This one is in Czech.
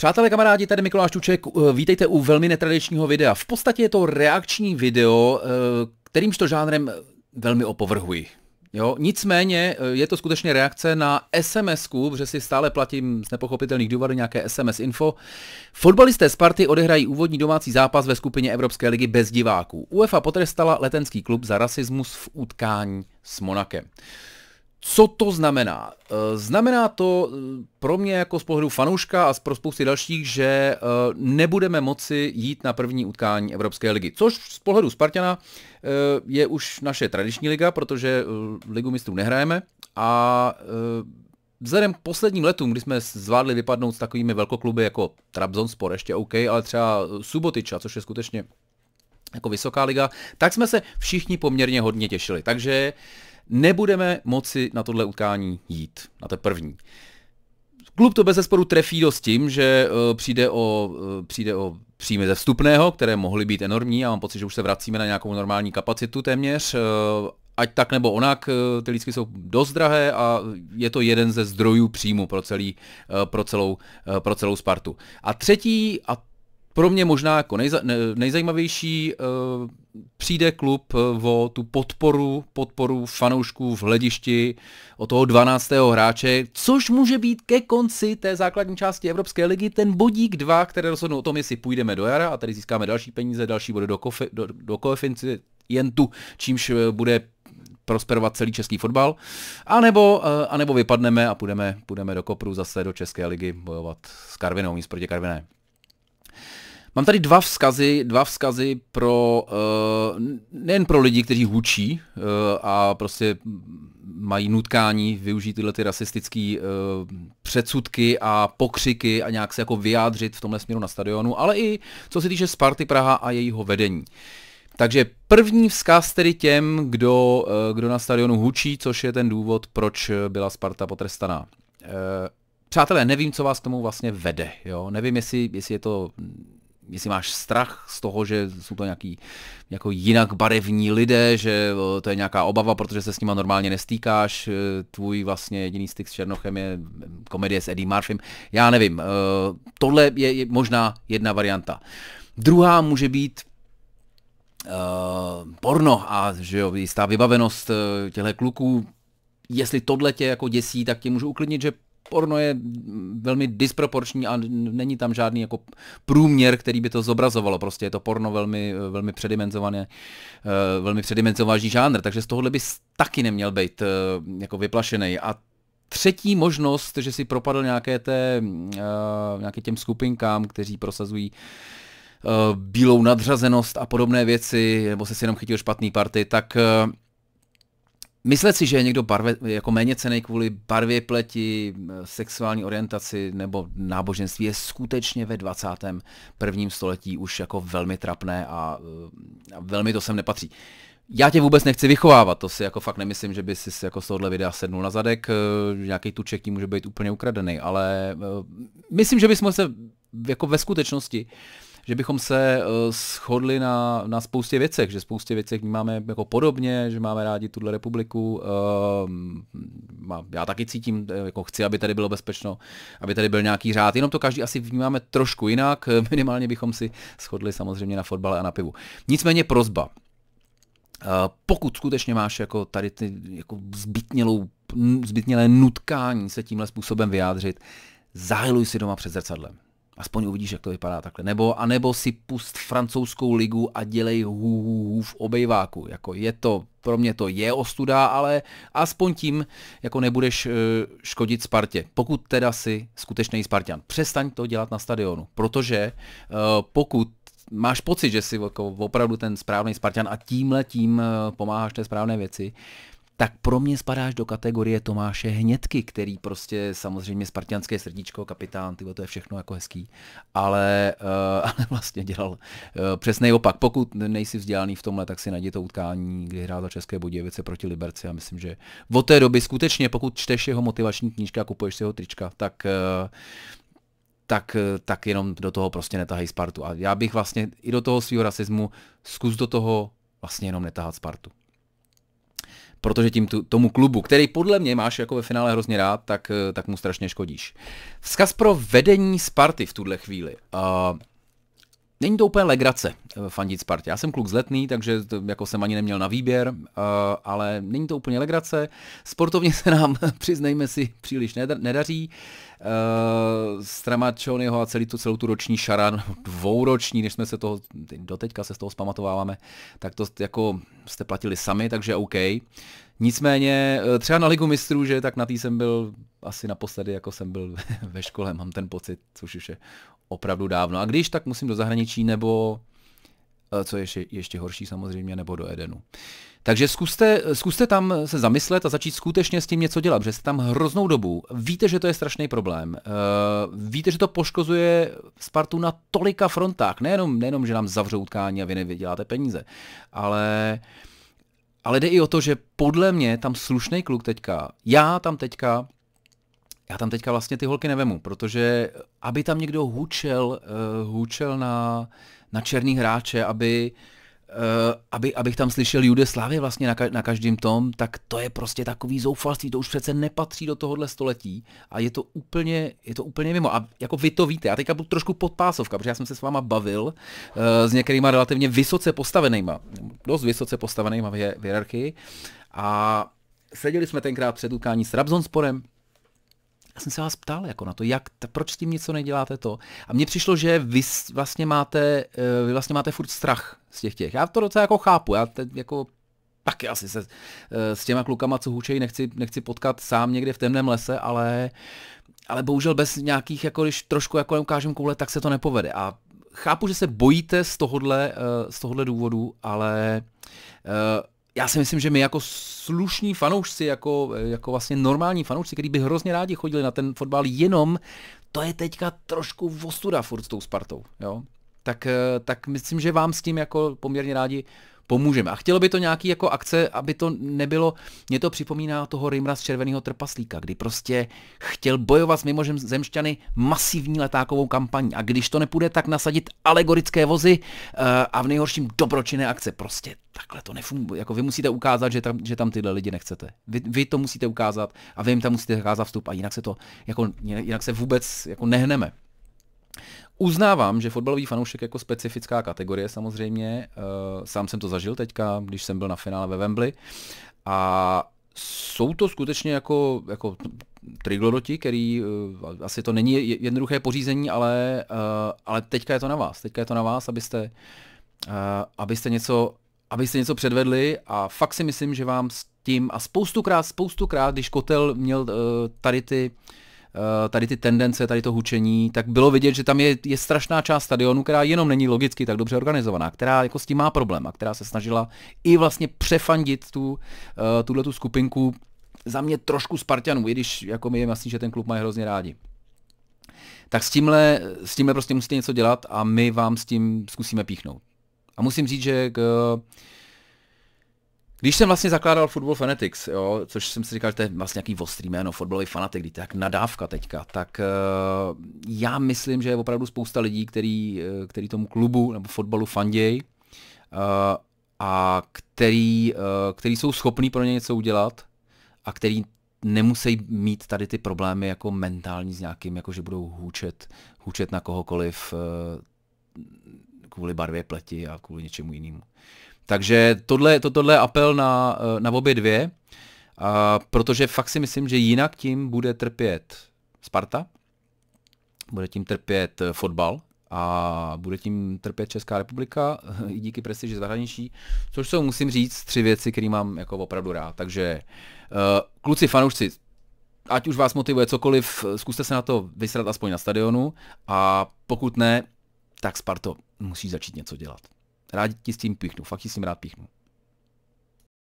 Přátelé, kamarádi, tady Mikuláš Tuček, eh, vítejte u velmi netradičního videa. V podstatě je to reakční video, eh, kterýmž to žánrem velmi opovrhuji. Jo, nicméně eh, je to skutečně reakce na sms protože si stále platím z nepochopitelných důvodů nějaké SMS info. Fotbalisté Sparty odehrají úvodní domácí zápas ve skupině Evropské ligy bez diváků. UEFA potrestala letenský klub za rasismus v utkání s Monakem. Co to znamená? Eh, znamená to eh, pro mě jako z pohledu fanouška a pro spousty dalších, že eh, nebudeme moci jít na první utkání Evropské ligy, což z pohledu Spartana je už naše tradiční liga, protože ligu mistrů nehrajeme a vzhledem k posledním letům, kdy jsme zvládli vypadnout s takovými velkokluby jako Trabzonspor, ještě OK, ale třeba Subotiča, což je skutečně jako vysoká liga, tak jsme se všichni poměrně hodně těšili. Takže uh, nebudeme moci na tohle utkání jít, na to první. Klub to bez zesporu trefí dost tím, že uh, přijde, o, uh, přijde o příjmy ze vstupného, které mohly být enormní, já mám pocit, že už se vracíme na nějakou normální kapacitu téměř, uh, ať tak nebo onak, ty lístky jsou dost drahé a je to jeden ze zdrojů příjmu pro, celý, pro, celou, pro celou Spartu. A třetí, a pro mě možná jako nejza, nejzajímavější uh, přijde klub eh, o tu podporu, podporu fanoušků v hledišti o toho 12. hráče, což může být ke konci té základní části Evropské ligy ten bodík 2, které rozhodnou o tom, jestli půjdeme do jara a tady získáme další peníze, další bude do, kofe, do, do čímž eh, bude prosperovat celý český fotbal, anebo, anebo vypadneme a půjdeme, půjdeme do kopru zase do České ligy bojovat s Karvinou, nic proti Karviné. Mám tady dva vzkazy, dva vzkazy pro, eh, nejen pro lidi, kteří hučí eh, a prostě mají nutkání využít tyhle ty rasistické eh, předsudky a pokřiky a nějak se jako vyjádřit v tomhle směru na stadionu, ale i co se týče Sparty Praha a jejího vedení. Takže první vzkaz tedy těm, kdo, kdo na stadionu hučí, což je ten důvod, proč byla Sparta potrestaná. Přátelé, nevím, co vás k tomu vlastně vede. Jo? Nevím, jestli, jestli je to jestli máš strach z toho, že jsou to nějaký jako jinak barevní lidé, že to je nějaká obava, protože se s nima normálně nestýkáš, e, tvůj vlastně jediný styk s Černochem je mm, komedie s Eddie Murphym, já nevím, e, tohle je, možná jedna varianta. Druhá může být e, porno a že jo, jistá vybavenost těchto kluků, jestli tohle tě jako děsí, tak tě můžu uklidnit, že porno je velmi disproporční a není tam žádný jako průměr, který by to zobrazovalo. Prostě je to porno velmi, velmi předimenzované, eh, velmi předimenzovaný žánr, takže z tohohle bys taky neměl být eh, jako vyplašený. A třetí možnost, že si propadl nějaké, té, eh, nějaké těm skupinkám, kteří prosazují bílou nadřazenost a podobné věci, nebo se si jenom chytil špatný party, tak Myslet si, že je někdo barve, jako méně cený kvůli barvě pleti, sexuální orientaci nebo náboženství je skutečně ve 21. století už jako velmi trapné a, eh, a velmi to sem nepatří. Já tě vůbec nechci vychovávat, to si jako fakt nemyslím, že by si jako z tohohle videa sednul na zadek, eh, nějaký tuček tím může být úplně ukradený, ale eh, myslím, že bychom se jako ve skutečnosti uh, že bychom se eh, shodli na, na spoustě věcech, že spoustě věcech máme jako podobně, že máme rádi tuhle republiku. Eh, mm, já taky cítím, eh, jako chci, aby tady bylo bezpečno, aby tady byl nějaký řád, jenom to každý asi vnímáme trošku jinak, minimálně bychom si shodli samozřejmě na fotbale a na pivu. Nicméně prozba. Pokud skutečně máš jako tady ty jako zbytnělou, zbytnělé nutkání se tímhle způsobem vyjádřit, zahyluj si doma před zrcadlem aspoň uvidíš, jak to vypadá takhle. Nebo, a nebo si pust francouzskou ligu a dělej hů, hů, hů v obejváku. Jako je to, pro mě to je ostuda, ale aspoň tím jako nebudeš e, škodit Spartě. Pokud teda si skutečný Spartan. Přestaň to dělat na stadionu, protože e, pokud máš pocit, že jsi jako opravdu ten správný Spartan a tímhle tím e, pomáháš té správné věci, tak pro mě spadáš do kategorie Tomáše Hnědky, který prostě samozřejmě spartianské srdíčko, kapitán, tyhle, to je všechno jako hezký, ale, uh, ale vlastně dělal uh, eh, přesný opak. Pokud nejsi vzdělaný v tomhle, tak si najdi to utkání, kdy hrál za České Budějovice proti Liberci a myslím, že od té doby skutečně, pokud čteš jeho motivační knížka a kupuješ si jeho trička, tak uh, tak, tak jenom do toho prostě netahej Spartu. A já bych vlastně i do toho svého rasismu zkus do toho vlastně jenom netahat Spartu protože tím tu, tomu klubu, který podle mě máš jako ve finále hrozně rád, tak, eh, tak mu strašně škodíš. Vzkaz pro vedení Sparty v tuhle chvíli. Uh, Není to úplně legrace eh, fandit Spartě. Já jsem kluk z letný, takže to, jako jsem ani neměl na výběr, eh, ale není to úplně legrace. Sportovně se nám, přiznejme si, příliš nedaří. Eh, Stramačonyho a celý tu, celou tu roční šaran, dvouroční, než jsme se toho, doteďka se z toho zpamatováváme, tak to jako jste platili sami, takže OK. Nicméně třeba na Ligu mistrů, že tak na tý jsem byl asi naposledy, jako jsem byl ve škole, mám ten pocit, což už je opravdu dávno. A když, tak musím do zahraničí nebo eh, co je ještě, ještě horší samozřejmě, nebo do Edenu. Takže zkuste, zkuste tam se zamyslet a začít skutečně s tím něco dělat, protože jste tam hroznou dobu. Víte, že to je strašný problém. Eh, víte, že to poškozuje Spartu na tolika frontách. Nejenom, nejenom že nám zavřou utkání a vy nevyděláte peníze, ale, ale jde i o to, že podle mě tam slušný kluk teďka, já tam teďka já tam teďka vlastně ty holky nevemu, protože aby tam někdo hučel, uh, hučel na, na černý hráče, aby, uh, aby, abych tam slyšel Jude Slávy vlastně na, ka- na každém tom, tak to je prostě takový zoufalství, to už přece nepatří do tohohle století a je to úplně, je to úplně mimo. A jako vy to víte, já teďka budu trošku podpásovka, protože já jsem se s váma bavil uh, s některýma relativně vysoce postavenýma, dost vysoce postavenýma v, je, v hierarchii a seděli jsme tenkrát před utkání s Rabzonsporem, já jsem se vás ptal jako na to, jak, proč s tím něco neděláte to. A mně přišlo, že vy vlastně máte, eh, vy vlastně máte furt strach z těch těch. Já to docela jako chápu, já te, jako taky asi se eh, s těma klukama, co hůčejí, nechci, nechci potkat sám někde v temném lese, ale, ale bohužel bez nějakých, jako když trošku jako ukážem koule, tak se to nepovede. A chápu, že se bojíte z tohohle, eh, z tohohle důvodu, ale já si myslím, že my jako slušní fanoušci, jako, jako vlastně normální fanoušci, který by hrozně rádi chodili na ten fotbal, jenom to je teďka trošku vostuda furt s tou Spartou. Jo? tak, eh, tak myslím, že vám s tím jako poměrně rádi pomůžeme. A chtělo by to nějaký jako akce, aby to nebylo, mě to připomíná toho Rimra z Červeného trpaslíka, kdy prostě chtěl bojovat s mimožem zemšťany masivní letákovou kampaní a když to nepůjde, tak nasadit alegorické vozy uh, a v nejhorším dobročinné akce. Prostě takhle to nefunguje. Jako vy musíte ukázat, že tam, že tam tyhle lidi nechcete. Vy, vy, to musíte ukázat a vy jim tam musíte ukázat vstup a jinak se to, jako, jinak se vůbec jako nehneme. Uznávám, že fotbalový fanoušek jako specifická kategorie samozřejmě, eh, sám jsem to zažil teďka, když jsem byl na finále ve Wembley a jsou to skutečně jako, jako triglodoti, který eh, asi to není jednoduché pořízení, ale, eh, ale teďka je to na vás. Teďka je to na vás, abyste, abyste, něco, abyste něco předvedli a fakt si myslím, že vám s tím a spoustukrát, spoustukrát, když Kotel měl tady ty uh, Eh, tady ty tendence, tady to hučení, tak bylo vidět, že tam je, je strašná část stadionu, která jenom není logicky tak dobře organizovaná, která jako s tím má problém a která se snažila i vlastně přefandit tu, eh, tuhle tu skupinku za mě trošku Spartanů, i když jako mi je jasný, že ten klub mají hrozně rádi. Tak s tímhle, s tímhle prostě musíte něco dělat a my vám s tím zkusíme píchnout. A musím říct, že k, když jsem vlastně zakládal Football Fanatics, jo, což jsem si říkal, že to je vlastně nějaký ostrý jméno, fotbalový fanatik, to je jak nadávka teďka, tak uh, já myslím, že je opravdu spousta lidí, který, eh, který tomu klubu nebo fotbalu fanděj uh, a který, uh, který jsou schopní pro ně něco udělat a který nemusí mít tady ty problémy jako mentální s nějakým, jako že budou hůčet, hůčet na kohokoliv uh, kvůli barvě pleti a kvůli něčemu jinému. Takže tohle, to, tohle je apel na, eh, na obě dvě, a protože fakt si myslím, že jinak tím bude trpět Sparta, bude tím trpět eh, fotbal a bude tím trpět Česká republika eh, i díky prestiži zahraničí, což jsou, musím říct, tři věci, které mám jako opravdu rád. Takže kluci, fanoušci, ať už vás motivuje cokoliv, zkuste se na to vysrat aspoň na stadionu a pokud ne, tak Sparto musí začít něco dělat rádi ti s tím píchnu, fakt ti s tím rád píchnu.